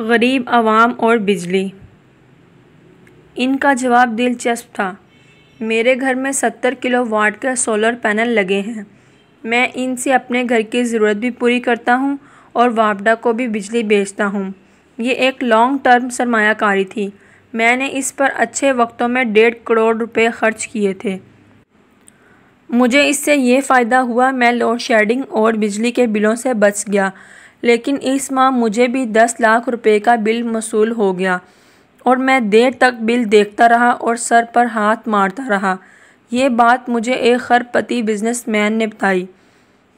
गरीब आवाम और बिजली इनका जवाब दिलचस्प था मेरे घर में सत्तर किलो वाट के सोलर पैनल लगे हैं मैं इनसे अपने घर की ज़रूरत भी पूरी करता हूँ और वापडा को भी बिजली बेचता हूँ ये एक लॉन्ग टर्म सरमाकारी थी मैंने इस पर अच्छे वक्तों में डेढ़ करोड़ रुपए खर्च किए थे मुझे इससे ये फ़ायदा हुआ मैं लोड शेडिंग और बिजली के बिलों से बच गया लेकिन इस माह मुझे भी दस लाख रुपए का बिल वसूल हो गया और मैं देर तक बिल देखता रहा और सर पर हाथ मारता रहा ये बात मुझे एक खरपति बिजनेसमैन ने बताई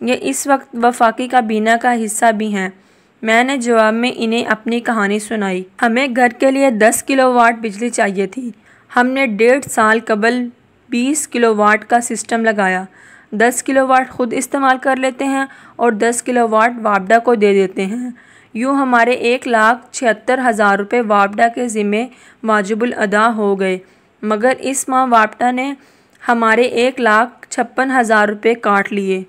ये इस वक्त वफाकी काबीना का हिस्सा भी हैं मैंने जवाब में इन्हें अपनी कहानी सुनाई हमें घर के लिए किलो किलोवाट बिजली चाहिए थी हमने डेढ़ साल कबल किलो किलोवाट का सिस्टम लगाया किलो किलोवाट खुद इस्तेमाल कर लेते हैं और किलो किलोवाट वापडा को दे देते हैं यूँ हमारे एक लाख छिहत्तर हज़ार रुपये वापडा के ज़िम्मे वाजिबुल अदा हो गए मगर इस माह वापडा ने हमारे एक लाख छप्पन हज़ार रुपये काट लिए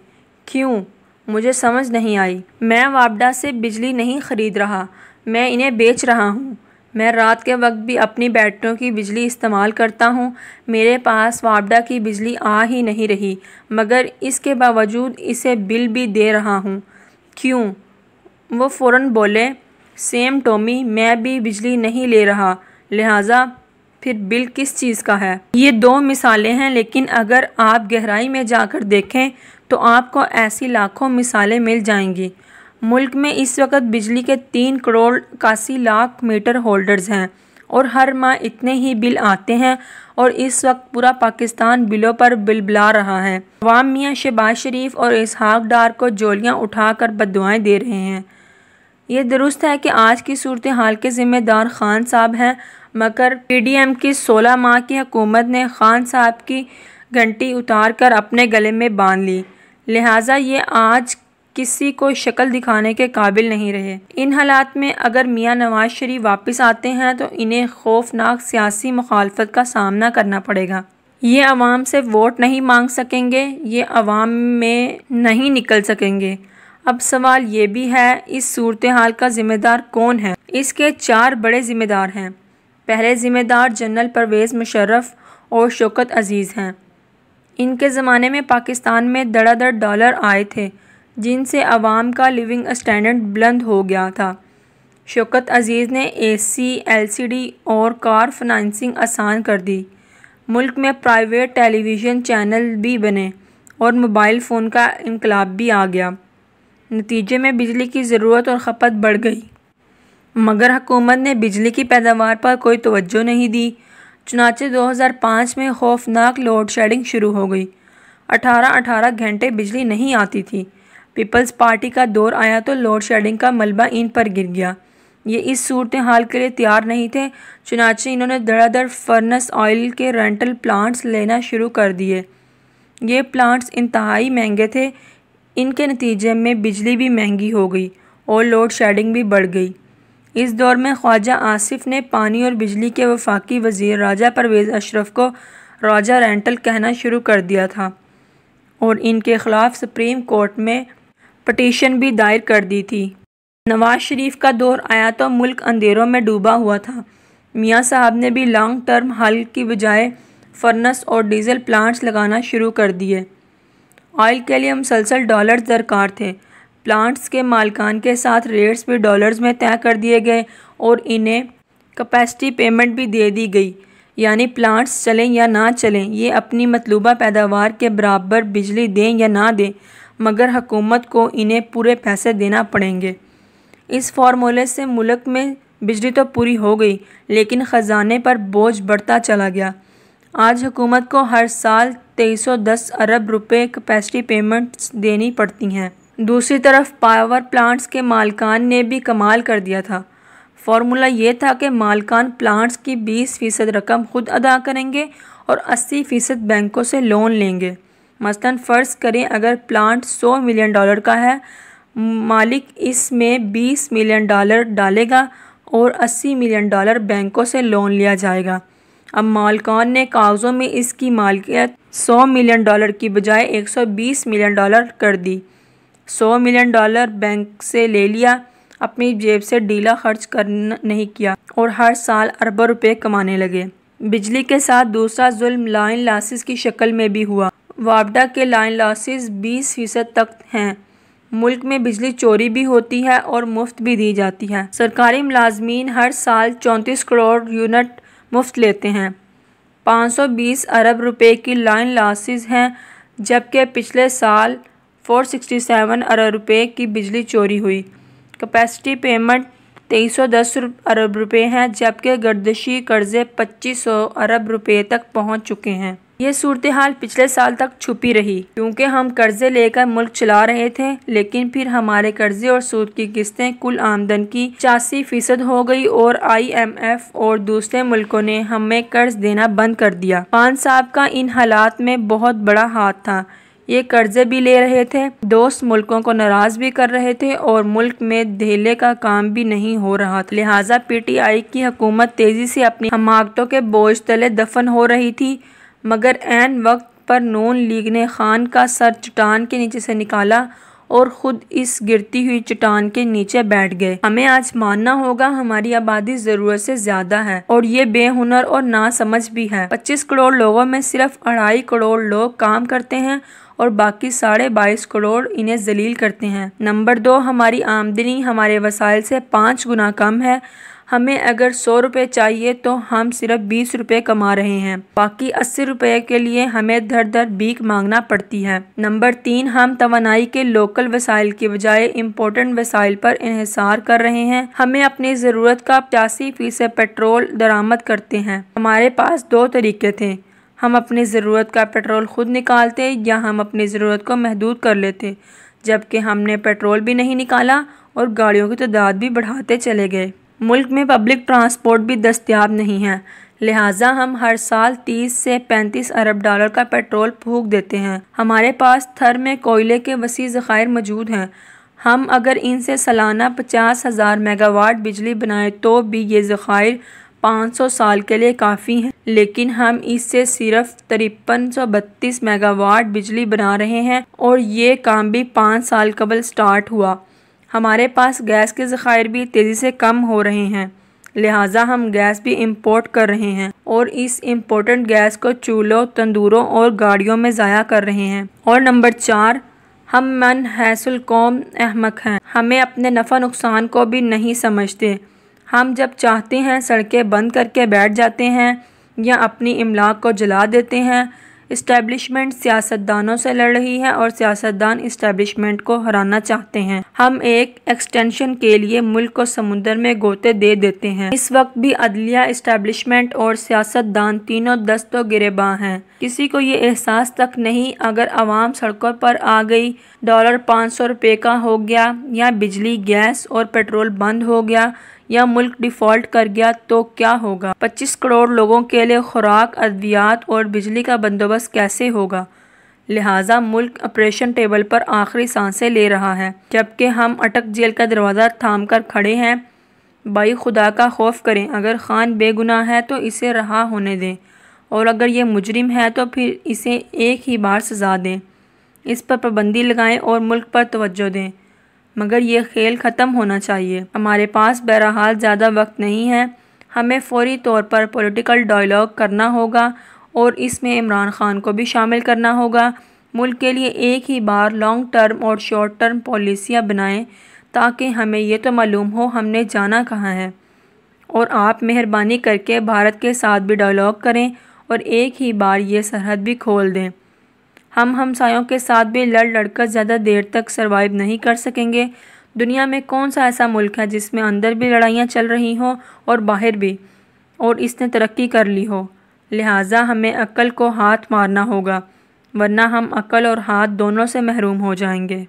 क्यों मुझे समझ नहीं आई मैं वापडा से बिजली नहीं ख़रीद रहा मैं इन्हें बेच रहा हूँ मैं रात के वक्त भी अपनी बैटरियों की बिजली इस्तेमाल करता हूँ मेरे पास वापडा की बिजली आ ही नहीं रही मगर इसके बावजूद इसे बिल भी दे रहा हूँ क्यों वो फ़ौर बोले सेम टोमी मैं भी बिजली नहीं ले रहा लिहाजा फिर बिल किस चीज़ का है ये दो मिसालें हैं लेकिन अगर आप गहराई में जाकर देखें तो आपको ऐसी लाखों मिसालें मिल जाएंगी मुल्क में इस वक्त बिजली के तीन करोड़ इक्यासी लाख मीटर होल्डर्स हैं और हर माह इतने ही बिल आते हैं और इस वक्त पूरा पाकिस्तान बिलों पर बुला रहा है अवाम मियाँ शहबाज शरीफ और इसहाक डार को जोलियाँ उठाकर बदुआएँ दे रहे हैं ये दुरुस्त है कि आज की सूरत हाल के ज़िम्मेदार खान साहब हैं मगर पी डी एम की सोलह माह की हकूमत ने खान साहब की घंटी उतार कर अपने गले में बांध ली लिहाजा ये आज किसी को शक्ल दिखाने के काबिल नहीं रहे इन हालात में अगर मियां नवाज शरीफ वापस आते हैं तो इन्हें खौफनाक सियासी मुखालफत का सामना करना पड़ेगा ये आवाम से वोट नहीं मांग सकेंगे ये आवाम में नहीं निकल सकेंगे अब सवाल ये भी है इस सूरत हाल का ज़िम्मेदार कौन है इसके चार बड़े ज़िम्मेदार हैं पहले ज़िम्मेदार जनरल परवेज़ मुशर्रफ और शौकत अजीज़ हैं इनके ज़माने में पाकिस्तान में दड़ डॉलर आए थे जिनसे आवाम का लिविंग स्टैंडर्ड बुलंद हो गया था शौकत अजीज़ ने एसी, एलसीडी और कार फाइनेंसिंग आसान कर दी मुल्क में प्राइवेट टेलीविज़न चैनल भी बने और मोबाइल फ़ोन का इनकलाब भी आ गया नतीजे में बिजली की ज़रूरत और ख़पत बढ़ गई मगर हुकूमत ने बिजली की पैदावार पर कोई तोज्जो नहीं दी चुनाचे 2005 में खौफनाक लोड शेडिंग शुरू हो गई 18-18 घंटे बिजली नहीं आती थी पीपल्स पार्टी का दौर आया तो लोड शेडिंग का मलबा इन पर गिर गया ये इस सूरत हाल के लिए तैयार नहीं थे चुनाचे इन्होंने धड़ाधड़ फर्नस ऑयल के रेंटल प्लांट्स लेना शुरू कर दिए ये प्लांट्स इंतहाई महंगे थे इनके नतीजे में बिजली भी महंगी हो गई और लोड शेडिंग भी बढ़ गई इस दौर में ख्वाजा आसिफ ने पानी और बिजली के वफाकी वजीर राजा परवेज़ अशरफ को राजा रेंटल कहना शुरू कर दिया था और इनके ख़िलाफ़ सुप्रीम कोर्ट में पटिशन भी दायर कर दी थी नवाज शरीफ का दौर आया तो मुल्क अंधेरों में डूबा हुआ था मियाँ साहब ने भी लॉन्ग टर्म हल की बजाय फर्नस और डीजल प्लांट्स लगाना शुरू कर दिए ऑयल के लिए मुसलसल डॉलर्स दरकार थे प्लांट्स के मालकान के साथ रेट्स भी डॉलर्स में तय कर दिए गए और इन्हें कैपेसिटी पेमेंट भी दे दी गई यानी प्लांट्स चलें या ना चलें ये अपनी मतलूबा पैदावार के बराबर बिजली दें या ना दें मगर हकूमत को इन्हें पूरे पैसे देना पड़ेंगे इस फार्मूले से मुल्क में बिजली तो पूरी हो गई लेकिन ख़जाने पर बोझ बढ़ता चला गया आज हुकूमत को हर साल 2310 अरब रुपए कैपेसिटी पेमेंट्स देनी पड़ती हैं दूसरी तरफ पावर प्लांट्स के मालकान ने भी कमाल कर दिया था फार्मूला ये था कि मालकान प्लांट्स की 20 फ़ीसद रकम खुद अदा करेंगे और 80 फ़ीसद बैंकों से लोन लेंगे मसलन फ़र्ज़ करें अगर प्लांट सौ मिलियन डॉलर का है मालिक इसमें बीस मिलियन डॉलर डालेगा और अस्सी मिलियन डॉलर बैंकों से लोन लिया जाएगा अब मालकान ने कागज़ों में इसकी मालकियत सौ मिलियन डॉलर की बजाय एक सौ बीस मिलियन डॉलर कर दी सौ मिलियन डॉलर बैंक से ले लिया अपनी जेब से डीला खर्च कर नहीं किया और हर साल अरबों रुपये कमाने लगे बिजली के साथ दूसरा जुल्म लाइन लासेस की शक्ल में भी हुआ वापडा के लाइन लॉसेस बीस फीसद तक हैं मुल्क में बिजली चोरी भी होती है और मुफ्त भी दी जाती है सरकारी मुलाजमीन हर साल चौंतीस करोड़ यूनिट मुफ्त लेते हैं 520 अरब रुपए की लाइन लॉसेस हैं जबकि पिछले साल 467 अरब रुपए की बिजली चोरी हुई कैपेसिटी पेमेंट तेईस सौ दस अरब रुपए हैं जबकि गर्दशी कर्जे पच्चीस सौ अरब रुपए तक पहुंच चुके हैं ये सूरत हाल पिछले साल तक छुपी रही क्योंकि हम कर्जे लेकर मुल्क चला रहे थे लेकिन फिर हमारे कर्जे और सूद की किस्तें कुल आमदन की पचासी फीसद हो गई और आईएमएफ और दूसरे मुल्कों ने हमें कर्ज देना बंद कर दिया पान साहब का इन हालात में बहुत बड़ा हाथ था ये कर्जे भी ले रहे थे दोस्त मुल्कों को नाराज भी कर रहे थे और मुल्क में धेले का काम भी नहीं हो रहा था लिहाजा पीटीआई की हुकूमत तेजी से अपनी हमाकतों के बोझ तले दफन हो रही थी मगर एन वक्त पर नोन लीग ने खान का सर चट्टान के नीचे से निकाला और ख़ुद इस गिरती हुई चट्टान के नीचे बैठ गए हमें आज मानना होगा हमारी आबादी ज़रूरत से ज़्यादा है और ये बेहुनर और नासमझ भी है 25 करोड़ लोगों में सिर्फ अढ़ाई करोड़ लोग काम करते हैं और बाकी साढ़े बाईस करोड़ इन्हें जलील करते हैं नंबर दो हमारी आमदनी हमारे वसाइल से पाँच गुना कम है हमें अगर सौ रुपये चाहिए तो हम सिर्फ बीस रुपये कमा रहे हैं बाकी अस्सी रुपये के लिए हमें धर धर भीख मांगना पड़ती है नंबर तीन हम तोानाई के लोकल वसाइल के बजाय इम्पोर्टेंट वसाइल पर इहसार कर रहे हैं हमें अपनी ज़रूरत का पचासी फीसद पेट्रोल दरामद करते हैं हमारे पास दो तरीके थे हम अपनी ज़रूरत का पेट्रोल ख़ुद निकालते या हम अपनी ज़रूरत को महदूद कर लेते जबकि हमने पेट्रोल भी नहीं निकाला और गाड़ियों की तादाद भी बढ़ाते चले गए मुल्क में पब्लिक ट्रांसपोर्ट भी दस्तियाब नहीं है लिहाजा हम हर साल 30 से 35 अरब डॉलर का पेट्रोल फूक देते हैं हमारे पास थर में कोयले के वसी ज़ख़ायर मौजूद हैं हम अगर इनसे सालाना पचास हज़ार मेगावाट बिजली बनाएं तो भी ये ज़ख़ायर 500 साल के लिए काफ़ी हैं लेकिन हम इससे सिर्फ तिरपन सौ बत्तीस मेगावाट बिजली बना रहे हैं और ये काम भी पाँच साल कबल स्टार्ट हुआ हमारे पास गैस के ज़ख़ायर भी तेज़ी से कम हो रहे हैं लिहाजा हम गैस भी इम्पोर्ट कर रहे हैं और इस इम्पोर्टेंट गैस को चूल्हों तंदूरों और गाड़ियों में ज़ाया कर रहे हैं और नंबर चार हम मन हैसल कौम अहमक हैं हमें अपने नफ़ा नुकसान को भी नहीं समझते हम जब चाहते हैं सड़कें बंद करके बैठ जाते हैं या अपनी इमलाक को जला देते हैं इस्टेब्लिशमेंट सियासतदानों से लड़ रही है और सियासतदान इस्टेब्लिशमेंट को हराना चाहते हैं हम एक एक्सटेंशन के लिए मुल्क को समुद्र में गोते दे देते हैं इस वक्त भी अदलिया इस्टेब्लिशमेंट और सियासतदान तीनों दस्तों गिरेबा हैं किसी को ये एहसास तक नहीं अगर आवाम सड़कों पर आ गई डॉलर पाँच सौ रुपये का हो गया या बिजली गैस और पेट्रोल बंद हो गया या मुल्क डिफॉल्ट कर गया तो क्या होगा पच्चीस करोड़ लोगों के लिए खुराक अद्वियात और बिजली का बंदोबस्त कैसे होगा लिहाजा मुल्क ऑपरेशन टेबल पर आखिरी सांसें ले रहा है जबकि हम अटक जेल का दरवाज़ा थाम कर खड़े हैं भाई खुदा का खौफ करें अगर खान बेगुनाह है तो इसे रहा होने दें और अगर ये मुजरिम है तो फिर इसे एक ही बार सजा दें इस पर पाबंदी लगाएं और मुल्क पर तवज्जो दें मगर यह खेल ख़त्म होना चाहिए हमारे पास बहरहाल ज़्यादा वक्त नहीं है हमें फौरी तौर पर पॉलिटिकल डायलॉग करना होगा और इसमें इमरान खान को भी शामिल करना होगा मुल्क के लिए एक ही बार लॉन्ग टर्म और शॉर्ट टर्म पॉलिसियाँ बनाएँ ताकि हमें ये तो मालूम हो हमने जाना कहाँ है और आप मेहरबानी करके भारत के साथ भी डायलॉग करें और एक ही बार ये सरहद भी खोल दें हम हमसायों के साथ भी लड़ लड़कर ज़्यादा देर तक सर्वाइव नहीं कर सकेंगे दुनिया में कौन सा ऐसा मुल्क है जिसमें अंदर भी लड़ाइयाँ चल रही हों और बाहर भी और इसने तरक्की कर ली हो लिहाजा हमें अक्ल को हाथ मारना होगा वरना हम अक्ल और हाथ दोनों से महरूम हो जाएंगे